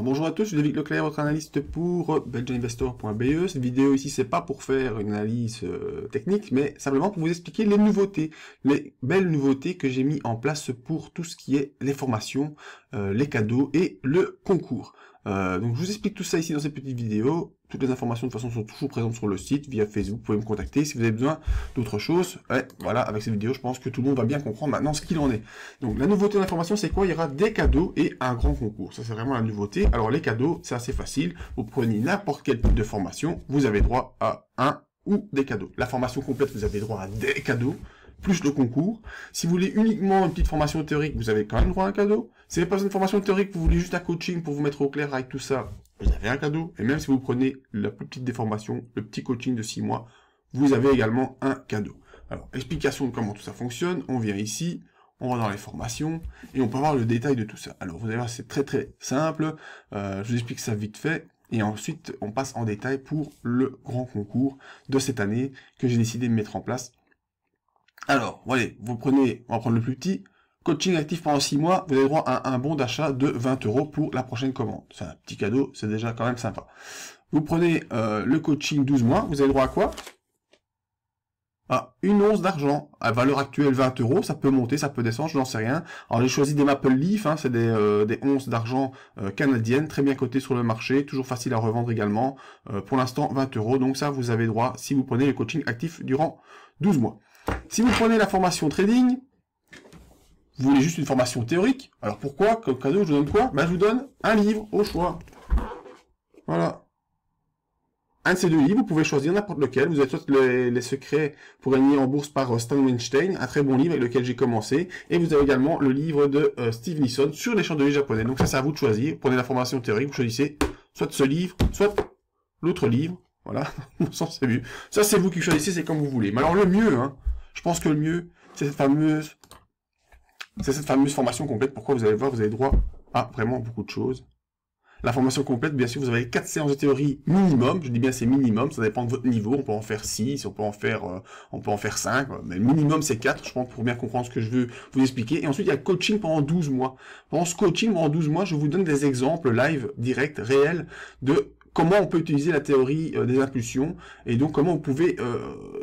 bonjour à tous, je suis David Leclerc, votre analyste pour belgianinvestor.be. Cette vidéo ici, c'est pas pour faire une analyse euh, technique, mais simplement pour vous expliquer les nouveautés, les belles nouveautés que j'ai mis en place pour tout ce qui est les formations, euh, les cadeaux et le concours. Euh, donc je vous explique tout ça ici dans cette petite vidéo. Toutes les informations de façon sont toujours présentes sur le site, via Facebook, vous pouvez me contacter. Si vous avez besoin d'autre chose, voilà, avec cette vidéo, je pense que tout le monde va bien comprendre maintenant ce qu'il en est. Donc la nouveauté d'information, c'est quoi Il y aura des cadeaux et un grand concours. Ça, c'est vraiment la nouveauté. Alors les cadeaux, c'est assez facile. Vous prenez n'importe quel type de formation, vous avez droit à un ou des cadeaux. La formation complète, vous avez droit à des cadeaux plus le concours. Si vous voulez uniquement une petite formation théorique, vous avez quand même droit à un cadeau. Si vous n'avez pas une formation théorique, vous voulez juste un coaching pour vous mettre au clair avec tout ça, vous avez un cadeau. Et même si vous prenez la plus petite déformation, le petit coaching de 6 mois, vous avez également un cadeau. Alors, explication de comment tout ça fonctionne. On vient ici, on va dans les formations et on peut voir le détail de tout ça. Alors, vous allez voir, c'est très très simple. Euh, je vous explique ça vite fait. Et ensuite, on passe en détail pour le grand concours de cette année que j'ai décidé de mettre en place. Alors, voyez, vous prenez, on va prendre le plus petit, Coaching actif pendant 6 mois, vous avez droit à un bon d'achat de 20 euros pour la prochaine commande. C'est un petit cadeau, c'est déjà quand même sympa. Vous prenez euh, le coaching 12 mois, vous avez droit à quoi À une once d'argent, à valeur actuelle 20 euros, ça peut monter, ça peut descendre, je n'en sais rien. Alors j'ai choisi des Maple Leaf, hein, c'est des, euh, des, onces d'argent euh, canadiennes, très bien cotées sur le marché, toujours facile à revendre également. pour l'instant 20 euros, donc ça vous avez droit si vous prenez le coaching actif durant 12 mois. Si vous prenez la formation trading, vous voulez juste une formation théorique Alors pourquoi Comme cadeau, je vous donne quoi ben, Je vous donne un livre au choix. Voilà. Un de ces deux livres, vous pouvez choisir n'importe lequel. Vous avez soit les, secrets pour gagner en bourse par euh, Stan Weinstein, un très bon livre avec lequel j'ai commencé. Et vous avez également le livre de euh, Steve Nisson sur les chandeliers japonais. Donc ça, c'est à vous de choisir. Vous prenez la formation théorique, vous choisissez soit ce livre, soit l'autre livre. Voilà, Ça, c'est vous qui choisissez, c'est comme vous voulez. Mais alors le mieux, hein, je pense que le mieux, c'est cette fameuse c'est cette fameuse formation complète. Pourquoi vous allez voir, vous avez droit à vraiment beaucoup de choses. La formation complète, bien sûr, vous avez 4 séances de théorie minimum. Je dis bien c'est minimum, ça dépend de votre niveau. On peut en faire 6, on peut en faire, euh, on peut en faire 5. Mais minimum, c'est 4, je pense, pour bien comprendre ce que je veux vous expliquer. Et ensuite, il y a coaching pendant 12 mois. Pendant ce coaching, pendant 12 mois, je vous donne des exemples live, direct, réels, de comment on peut utiliser la théorie euh, des impulsions et donc comment vous pouvez euh,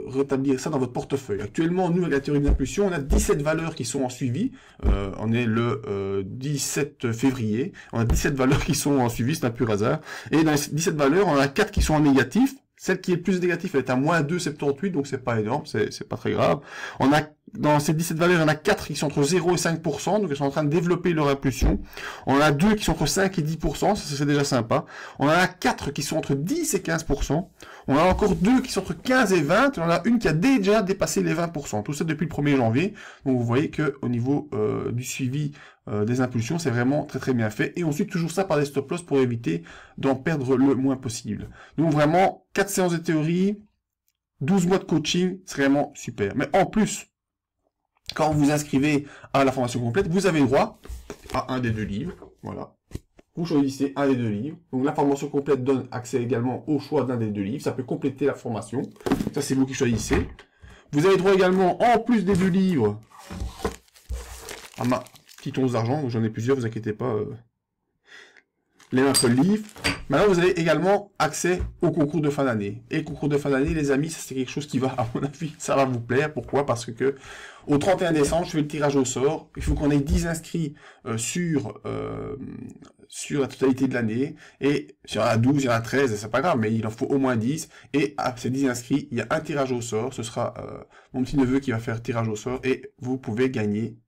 rétablir ça dans votre portefeuille. Actuellement, nous, avec la théorie des impulsions, on a 17 valeurs qui sont en suivi. Euh, on est le 17 février. On a 17 valeurs qui sont en suivi, c'est un pur hasard. Et dans les 17 valeurs, on a 4 qui sont en négatif. Celle qui est plus négative, elle est à moins 2,78, donc c'est pas énorme, c'est pas très grave. On a dans ces 17 valeurs, il y en a 4 qui sont entre 0 et 5%, donc elles sont en train de développer leur impulsion. On a 2 qui sont entre 5 et 10%, ça c'est déjà sympa. On en a 4 qui sont entre 10 et 15%. On a encore 2 qui sont entre 15 et 20. Et on a une qui a déjà dépassé les 20%. Tout ça depuis le 1er janvier. Donc vous voyez que au niveau euh, du suivi euh, des impulsions, c'est vraiment très très bien fait. Et on suit toujours ça par des stop loss pour éviter d'en perdre le moins possible. Donc vraiment, 4 séances de théorie, 12 mois de coaching, c'est vraiment super. Mais en plus, quand vous inscrivez à la formation complète, vous avez droit à un des deux livres. Voilà. Vous choisissez un des deux livres. Donc la formation complète donne accès également au choix d'un des deux livres. Ça peut compléter la formation. Ça, c'est vous qui choisissez. Vous avez droit également, en plus des deux livres, à ma tons once d'argent, j'en ai plusieurs, vous inquiétez pas. Les euh. les Maple Leaf. Maintenant, vous avez également accès au concours de fin d'année. Et le concours de fin d'année, les amis, c'est quelque chose qui va, à mon avis, ça va vous plaire. Pourquoi Parce que au 31 décembre, je fais le tirage au sort. Il faut qu'on ait 10 inscrits euh, sur, euh, sur la totalité de l'année. Et sur y en a 12, il y en a 13, c'est pas grave, mais il en faut au moins 10. Et à ces 10 inscrits, il y a un tirage au sort. Ce sera mon petit neveu qui va faire tirage au sort. Et vous pouvez gagner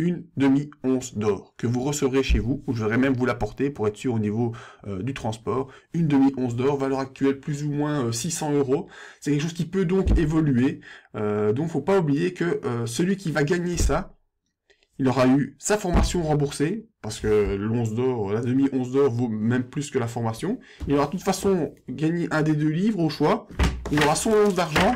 une demi-once d'or que vous recevrez chez vous, ou je vais même vous l'apporter pour être sûr au niveau euh, du transport. Une demi-once d'or, valeur actuelle plus ou moins 600 euh, euros. C'est quelque chose qui peut donc évoluer. Euh, donc faut pas oublier que euh, celui qui va gagner ça, il aura eu sa formation remboursée, parce que l'once d'or, la demi-once d'or vaut même plus que la formation. Il aura de toute façon gagné un des deux livres au choix. Il aura son once d'argent,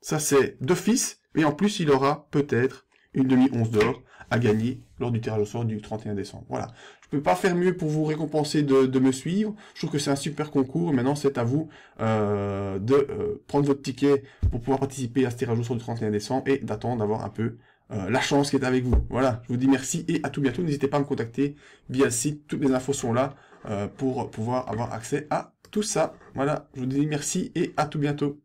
ça c'est d'office, et en plus il aura peut-être une demi-once d'or à gagner lors du tirage au sort du 31 décembre. Voilà. Je peux pas faire mieux pour vous récompenser de, me suivre. Je trouve que c'est un super concours. Maintenant, c'est à vous euh, de euh, prendre votre ticket pour pouvoir participer à ce tirage au sort du 31 décembre et d'attendre d'avoir un peu euh, la chance qui est avec vous. Voilà. Je vous dis merci et à tout bientôt. N'hésitez pas à me contacter via le site. Toutes les infos sont là pour pouvoir avoir accès à tout ça. Voilà. Je vous dis merci et à tout bientôt.